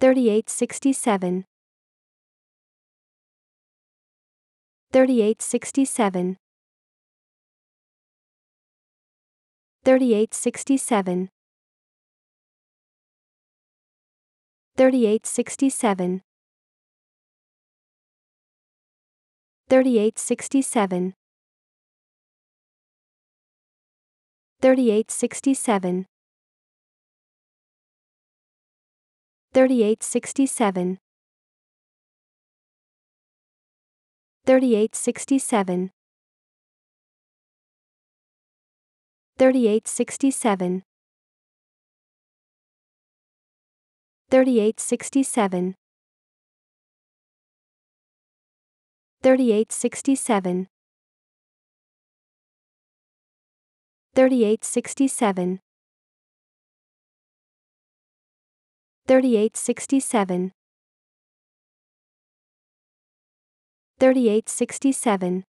3867 3867 3867 3867 3867 3867 3867 3867 3867 3867 3867 3867 3867 3867